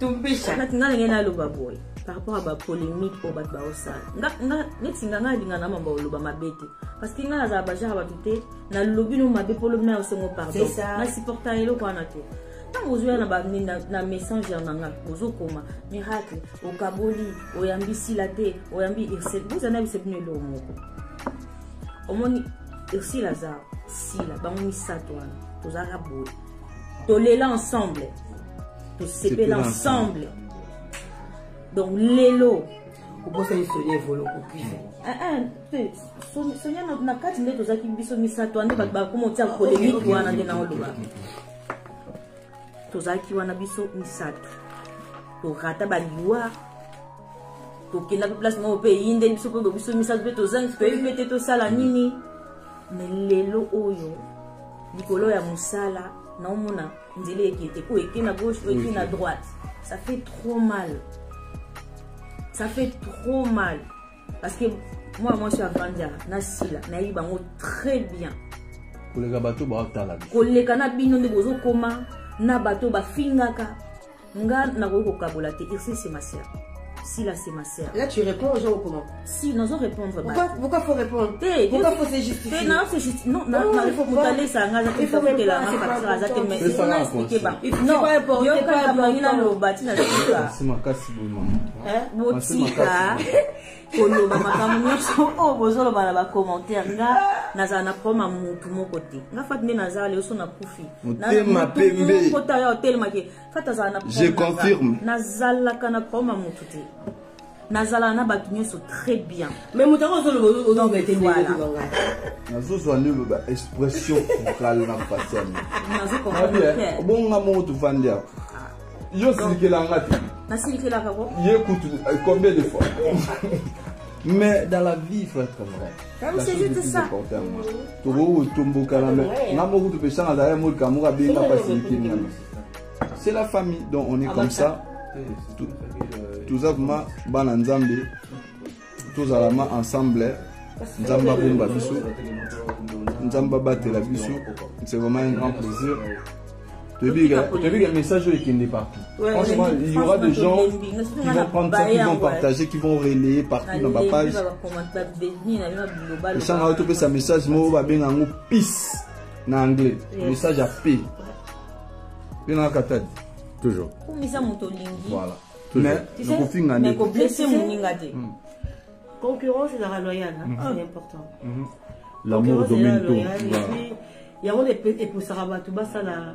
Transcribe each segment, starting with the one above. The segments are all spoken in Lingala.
tumbishanati nga ndenge naloba boye par rapport à bapolémique oyo bato baosala neti nga nga alingana mamba oloba mabe te parce que nga nazala bajare bato te nalobi no mabe mpo lobi na yosongo pardon nasupporta eloko wana te ntango ozoya na message ya nanga ozokoma miracle okaboli oyambi sila te oyambi bozana yebisa bino eloko moko omoni sila aza sila bango misato wana tozalaka boye tolela ensemble tosepela ensemble donc lelo mm. ah, ah, sonia na kati nde tozalaki biso misato wana nde bato bakoma otia polémike wana nde naoloba tozalaki wana biso misato torata baliwire tokenda mpe place moko mpe eyi nde biso mpo biso misato mpe tozangi toyebi mpe mm. te tosala mm. nini me lelo oyo likolo ya mosala naomona nzela ekete o eke na gauche o eke na droite ça fait trop mal ça fait trop mal parce que moi mwasi avandi nasila nayebi bango très bien koleka bato baotala koleka na bino nde bozokoma na bato bafingaka nga nakoki kokabola te irsi semasiaka Si là, c'est ma sœur. Là, tu réponds aux gens comment Si, nous allons répondre. Bah. Pourquoi, pourquoi faut répondre Pourquoi faut justifier Non, c'est juste. Non, non, oh, non, il faut ça. Il faut il faut Non, Il faut Il faut Il faut pas. koloba makambo nyonso oyo oh, bozoloba na bacommentaire nga nazala na problème ya motu moko te nga fati nde naza leo so nakufi motema pembe kota ya otelemaki fati azala na je confirme nazalaka na problème ya motu te nazalaka na bato nyonso très bien mais moto yango ozolobaozobeteaa nazozwa lelo ba expression vocale na fasi ah ya mi nazobonga moko tofandi yako yo silikelanga te nasilikelaka ko ye kutu eh, combien de fois mais dans la vie frère camarade tokotombokala mais nga moko topesanga zala moko kamoko abenga pasilikeli nano c'est la famille donc on est ah, comme ça toza euh, vraimen bana nzambe tozalama ensemble nzambe abomba biso nzambe abatela biso c'est vraiment un grand plaisir Tu as vu qu'il y a message euh, qui n'est partout. franchement, il y aura des gens qui vont prendre ça, qui vont partager, qui vont relayer partout dans ma page. Le chant a trouvé ce message, moi, va bien en mot peace, en anglais. Message à paix. Bien en katad. Toujours. Voilà. Toujours. Mais, le conflit n'a pas. blessé concurrence. ingade. Hmm. Concurrence, c'est la loyale, hein. hmm. c'est important. Hmm. L'amour domine tout. Il y a des peu de bas, ça, là.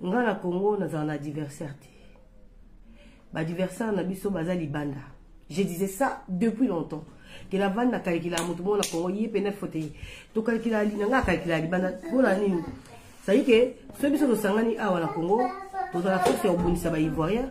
nga na congo nazala na diversité. te diversité, na biso baza libanda je disais ça depuis longtemps ke navandi nakalkila moto mona congo ye mpe nefote ye tokalkila nanga akalkila ya libanda mpona nini sadi ke so biso sangani awa ah, na congo tozala force ya kobundisa baivoirien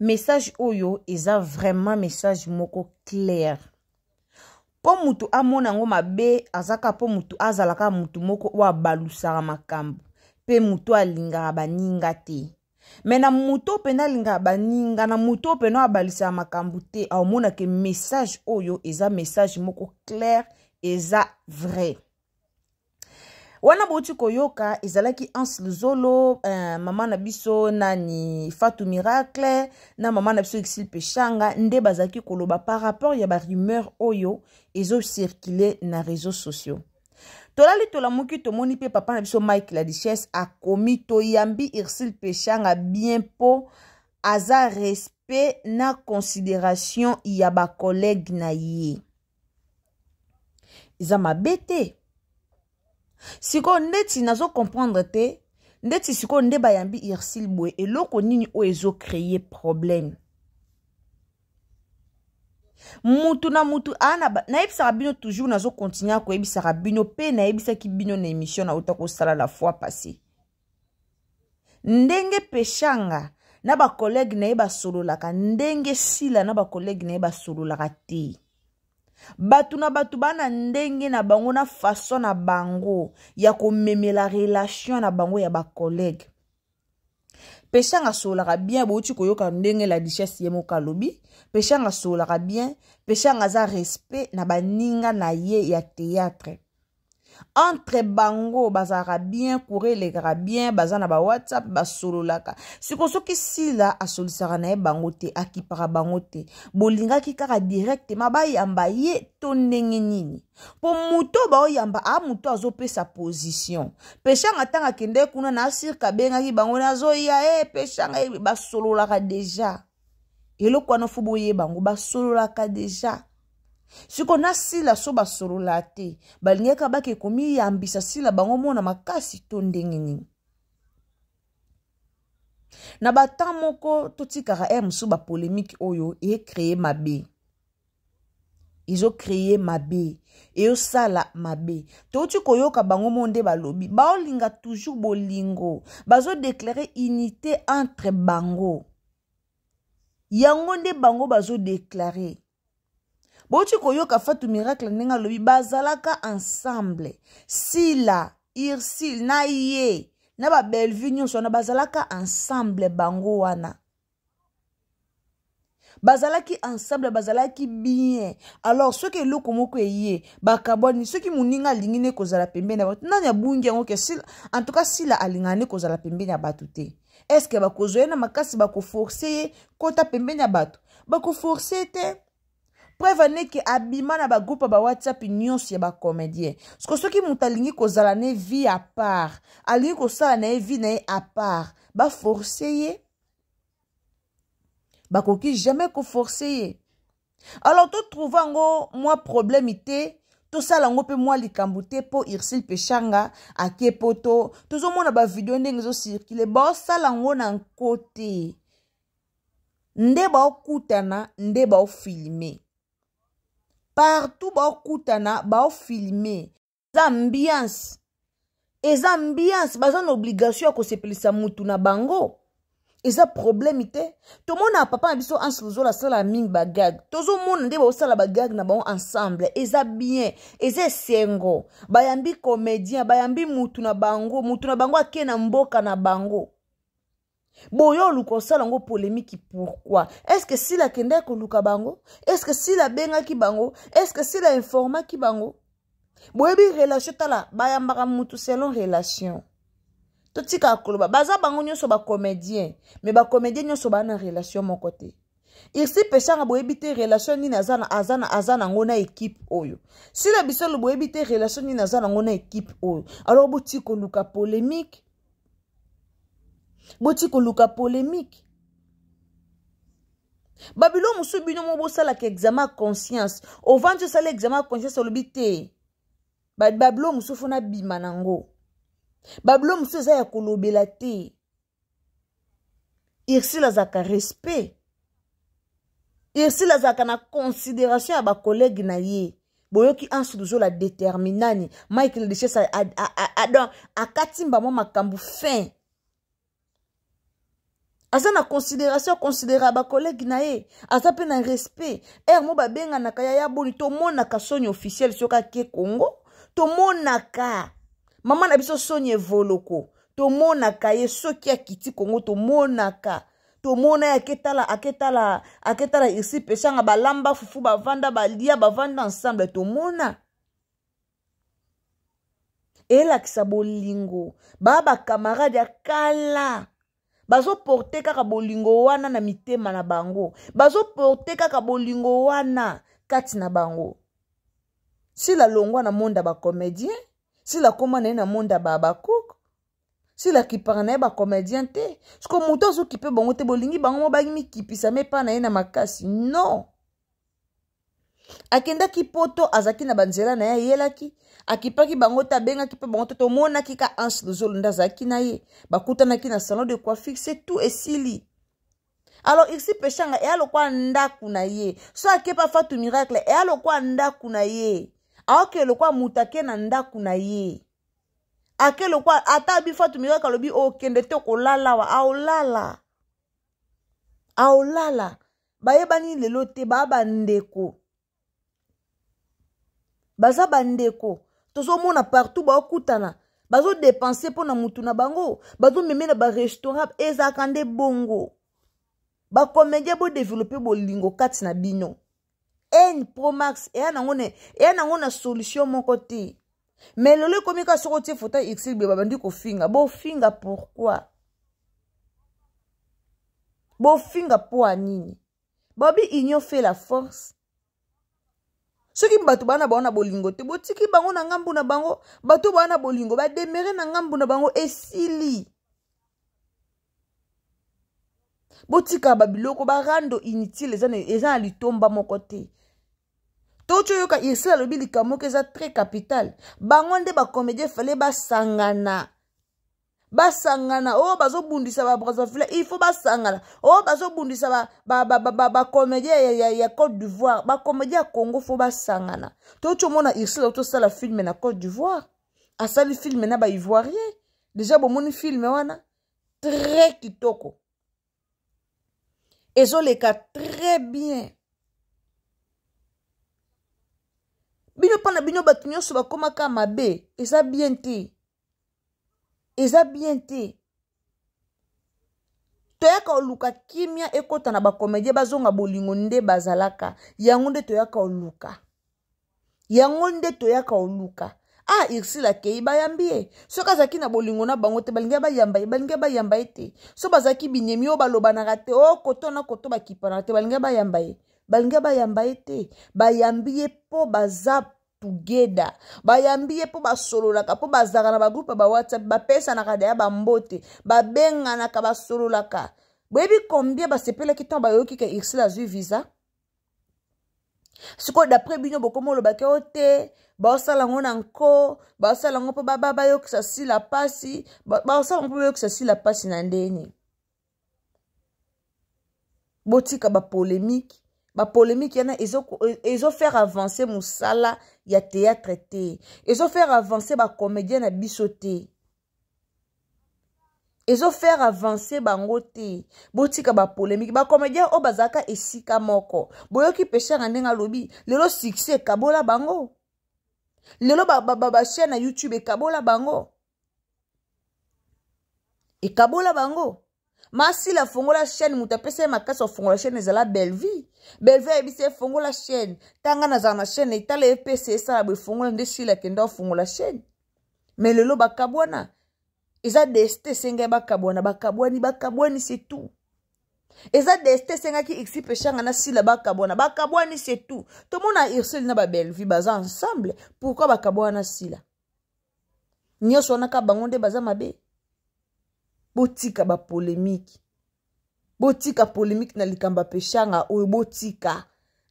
message oyo eza vraiment message moko claire mpo motu amona yango mabe aza kaka mpo motu azala kaka motu moko oyo abalusaka makambo mpe motu alingaka baninga te me na motu oyo mpena alingaka baninga na motu oyo mpena oyo abalisaka makambo te aomonake message oyo eza message moko claire eza vrai wana bouti koyoka ezalaki anse luzolo uh, mama na biso nani fatu miracle na mama na biso exil peshanga nde bazalaki koloba par rapport ya barumeur oyo ezocircule na réseau sociaux tolali tolamuki tomoni mpe papa na biso mike la duchesse akomi toyambi irsil peshanga bien mpo aza respect na considération ya bakolege na ye eza mabe te sikoyo ndeti nazokomprendre te ndeti sikoyo nde bayambi irsile boye eloko nini oyo ezokreye probleme mutu na mutu nayebisaka bino toujours nazokontinue koyebisaka bino mpe nayebisaki bino na émission nauta kosala la fois passé ndenge peshanga na bakolege na ye basololaka ndenge sila na bakolege na ye basololaka te bato na bato baa na ndenge na bango na fason na bango ya komemela relation na bango ya bakolege peshanga asololaka bien bouti koyoka ndenge la duchesse ye moko alobi peshanga asololaka bien peshanga aza respect na baninga na ye ya théâtre entre bango bazalaka bien coure elekaka bien baza na bawhatsapp basololaka sikoyo soki sila asolisaka na ye bango te akipaka bango te bolingaki kaka directement bayamba ye to ndenge nini mpo moto baoyamba a ah, moto azopesa position peshanga ntango akende kuna na asirka abengaki bango nazoya e eh, peshanga eh, basololaka deja eloko wana fo boyebango basololaka deja sikona sila so basolola te balingaka bake komiyambisa sila bango mona makasi to ndenge nini na batan moko totikaka r mosusu bapolémike oyo ekreye mabe ezokreye mabe eyosala mabe touti koyoka bango mo nde balobi baolinga toujours bolingo bazodeklare unité entre bango yango nde bango bazodeklare bauti koyoka fatu miracle ndenge alobi bazalaka ensemble sila irsile na ye na babellevue nyonso wana bazalaka ensemble bango wana bazalaki ensemble bazalaki bien alors soki eloko moko eye bakabwani soki moninga alingi ne kozala pembeni ya bato nani abungi yango ke sila en tout cas sila alingaka ne kozala pembeni ya bato te estce bakozwa ye na makasi bakoforce ye kota pembeni ya bato bakoforce te preuve aneke abima na bagroupe ba whatsapp nyonso ya bacomédien siko soki moto alingi kozala na ye vie a part alingi kosala na ye vie na ye a part baforce ye bakoki jamais koforce ye alors totrouve yango mwa problème te tosala yango mpe mwa likambo te mpo irsile peshanga ake poto tozomona bavideo ndenge ezosirkule baosala yango na nkote nde baokutana nde baofilme partout baokutana baofilme eza ambiance eza ambiance baza na obligation ya kosepelisa mutu na bango eza probleme te tomona papa na biso anse lozola asala mingi bagage tozomona nde baosala bagage na bango ensemble eza bien eza esengo bayambi comédien bayambi mutu na bango mutu na bango ake na mboka na bango boye oluka osala yango polémiki pourkui estce sila akendaki koluka bango estce sila abengaki bango estce sila informaki bango boyebi relation tala bayambaka mutu selon relation totika koloba baza bango nyonso bacomédien me bacomédien nyonso baa na relation moko te irsi peshanga boyebi te relation nini aza nango na ekipe oyo sila bisolo boyebi te relation nini aza nango na ekipe oyo alors botika koluka polémike boti koluka polémique babilo mosusu bino mo bosalaka examen ya conscience ovandi osala examen ya conscience olobi te babilo mosusu fona bima nango babilo mosusu eza ya kolobela te ursile azalaka respect ursile azalaka na considération ya bakolege na ye boyoki ansu tozola déterminani michael deches akati mbamwa makambo fin aza na considération akonsidéra bakolege na ye aza mpe na respect ere mo babenganaka ya ya boni tomonaka soni officiel soki ake congo tomonaka mama na biso soni evoloko tomonaka ye soki akiti congo tomonaka tomona ye aketala aketala aketala esi pesanga balamba fufu bavanda balia bavanda ensemble tomona elakisa bolingo baa bakamarade ya kala bazoporte kaka bolingo wana na mitema na bango bazoporte kaka bolingo wana kati na bango sila alongwa na monde ya bacomédien sila akóma na ye na monde ya babacook sila akipaka na ye bacomédien te siko moto azokipe bango te bolingi bango mo bamikipisa me epa na ye na makasi non akendaki poto azalaki na banzela na ye ayelaki akipaki bango te abengaki mpe bango te tomonaki ka anse lozolunda azalaki na ye bakutanaki na salon de coiffure se tout esili alors isi peshanga eya lokola ndako na ye so akepa fatu miracle eya lokola ndako na ye aoke lokola moto ake na ndako na ye ake lokola ata abi fatu miracle alobi oh, okende te okolala wa aolala aolala bayebani lelo te baa bandeko baza bandeko tozomona partout baokutana bazodepense mpo na mutu na bango bazomeme na barestaurant ezalaka nde bongo bakomédia bodevelope bolingo kati na bino n promax eya nango na solution moko te me lelo ekomi ka soko tie fota xl be babandi kofinga bofinga pourkui bofinga mpo anini bobi union fait la force soki bato baa na bango na bolingo te botiki bango na ngambu na bango bato baa na bolingo bademere na ngambu na bango esili botika babiloko barando inutile eza na litomba moko te toci oyoka yesel alobi likambo moko eza très capital bango nde bacomédien efale basangana basangana oyo oh, bazobundisa babrazzaville il faut basangana oyo oh, bazobundisa bacomédie ba, ba, ba, ya, ya côte d'ivoire bacomédie ya congo fo basangana toyoki omona irsila tosala filme na côte d'ivoire asali filme na baivoirien deja bomoni filme wana très kitoko ezoleka très bien bino mpona bino bato nyonso bakomaka mabe eza bien te eza bien te toya koluka kimia ekɔta na bakomedie bazonga bolingo nde bazalaka yango nde toya koluka yango nde toya koluka ah irsila kei bayambi ye soki azalaki na bolingo na bango te balingi bayamba ye balingi bayamba ye te so bazalaki binyemi oyo balobanaka te o oh, koto na koto bakipanaka te balingi bayamba ye balingi bayamba ye te bayambi ye mpo baza tugeda bayambi ye mpo basololaka mpo bazalaka na bagroupe ya bawhatsapp bapesanaka deya bambote babenganaka basololaka boyebi combien basepelaki ntango bayoki ke ursel azwi visa sikoyo dapres bino bokoma olobaki o te baosala yango na nko baosala yango mpo baba bayokisa sila mpasi baosala yango mpo bayokisa sila mpasi na ndeni botika bapolemike bapolémike wana ezofaire euh, avance mosala ya théâtre te ezofaire avance bacomédien na biso te ezofaire avance bango te botika bapolémike bacomédien oyo bazalaka esika moko boyoki peshara ndenge alobi lelo succès ekabola bango lelo bachaine na youtube ekabola bango ekabola bango masila fongola chaîne moto apesa ye makasi kofongola chaîne ezala belvi belvi ayebisi ye fongola chaîne ntanga nazala na chaîne etala epesa esala boye fongola nde sila akenda kofongola chaîne me lelo bakabwana eza deste esengai bakabwana bakabwani bakabwani setu eza deste esengaki exi peshanga na sila bakabwana bakabwani setu tomona ursule na babelvi baza ensemble pourkui bakabwana sila nyonso wanaka bango nde baza mabe botika bapolemike botika polemike na likambo apeshanga oyo botika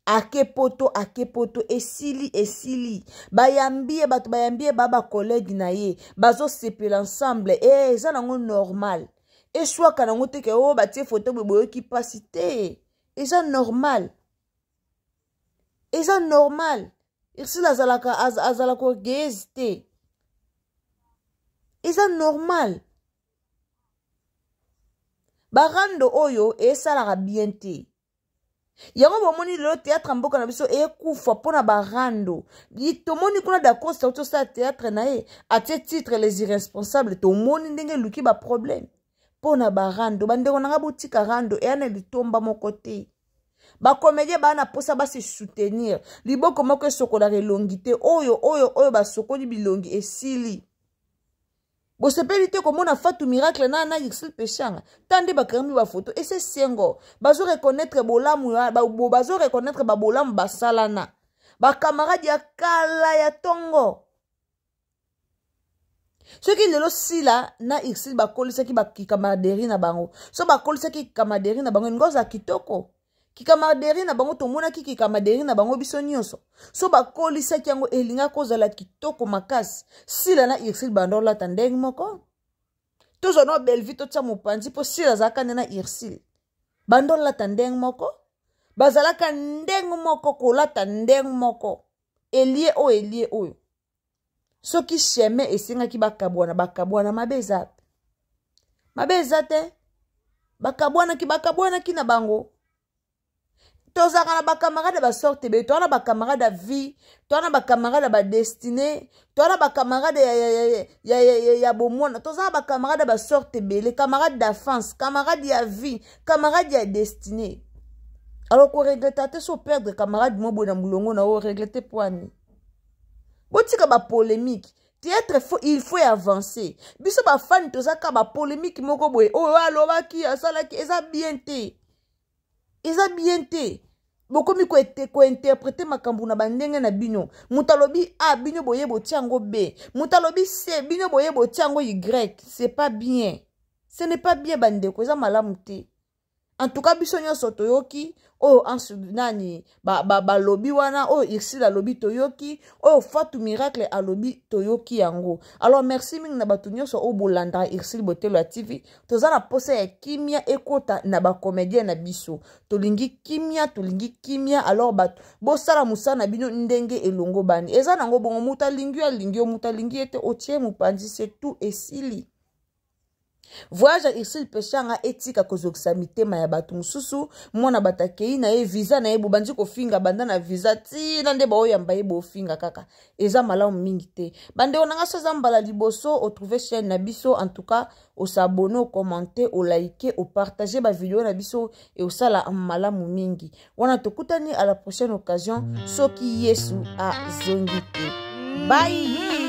ake poto ake poto esili esili bayambi ye bato bayambi ye ba bakolege na ye bazosepela ensemble e eza nango normal eswaka nango te ke o oh, batie foto boye boyoki mpasi te eza normal eza normal irsila azalaka az, azalaka ogezi te eza normal barando oyo esalaka bien te yango bomoni lelo théâtre mboka na biso ekufa mpona barando tomoni kuna dacosta tozosala théâtre na ye atie titre les irresponsables tomoni ndenge eluki baproblème mpona barando bandeko nanga botika rando eya na litomba moko te bakomedie baa na mposa basi soutenir liboko moko esokolaka elongi te oyo oyo oyo basokoli bilongi esili bosepeli te komona fatu miracle na na excel péché yanga ta nde bakremi bafoto ese siengo bazoreconnaître bolamu bazoreconnaître babolamu basalana bakamarade ya kala ya ntongo soki lelo sila na excel bakolisaki bakikamaderi na bango so bakolisaki kikamaderi na bango eningo oza kitoko kikamaderie na bango tomonaki kikamaderie na bango biso nyonso so bakolisaki yango elinga kozala kitoko makasi sila na irsil bando olata ndenge moko tozwa na belvi totia mopanzi mpo sila azalaka nde na irsil bando olata ndenge moko bazalaka ndenge moko kolata ndenge moko elie oyo elie oyo soki chemin esengaki bakabwana bakabwana mabe eza mabe eza te bakabwanaki bakabwanaki na bango Toza tozalaka na bakamarade basorte sorte toza na camarade da vie toza na bakamarade ya badestine toza na camarade ya bomwana toza na bakamarade ya basorte ebele camarade d'enfance, camarade ya vie camarade ya destinée. alors koregreta te so perdre camarade mo bon na mulongo na oregle te mpo ba botika bapolémike théâtre il faut avancer biso ba ka ba bapolémike moko boye oyo oh, alobaki asalaki ki, bien te eza bien te bokomi kointerprete makambo na bandenge na bino moto alobi a ah, bino boye botia yango b moto alobi c bino boye botia yango y c'est pas bien ce n'est pas bien bandeko eza malamu te antuka biso nyonso toyoki oyo ansu nani balobi ba, ba wana oyo irsile alobi toyoki oyo fatu miracle alobi toyoki yango alors merci mingi na bato nyonso oyo bolandaka irsile botelo ya tv toza na mposa ya kimia ekota na bacomédien na biso tolingi kimia tolingi kimia alors bato bosala mosala na bino ndenge elongo bani eza nango bongo moto alingi yo alingi yo moto alingi ye te otie mopanzi se tout esili voyage ya ursile pesha anga etika kozokisa mitema ya bato mosusu mwana bato akei na ye viza na ye bobandi kofinga banda na viza ntina nde baoyamba ye bofinga kaka eza malamu mingi te bandeko na nga so eza mbala liboso otrouve chaine na biso entoukas osabone okomante olaike opartage bavideo na biso e osala malamu mingi wana tokutani à la prochaine occasion soki yesu azongi te bai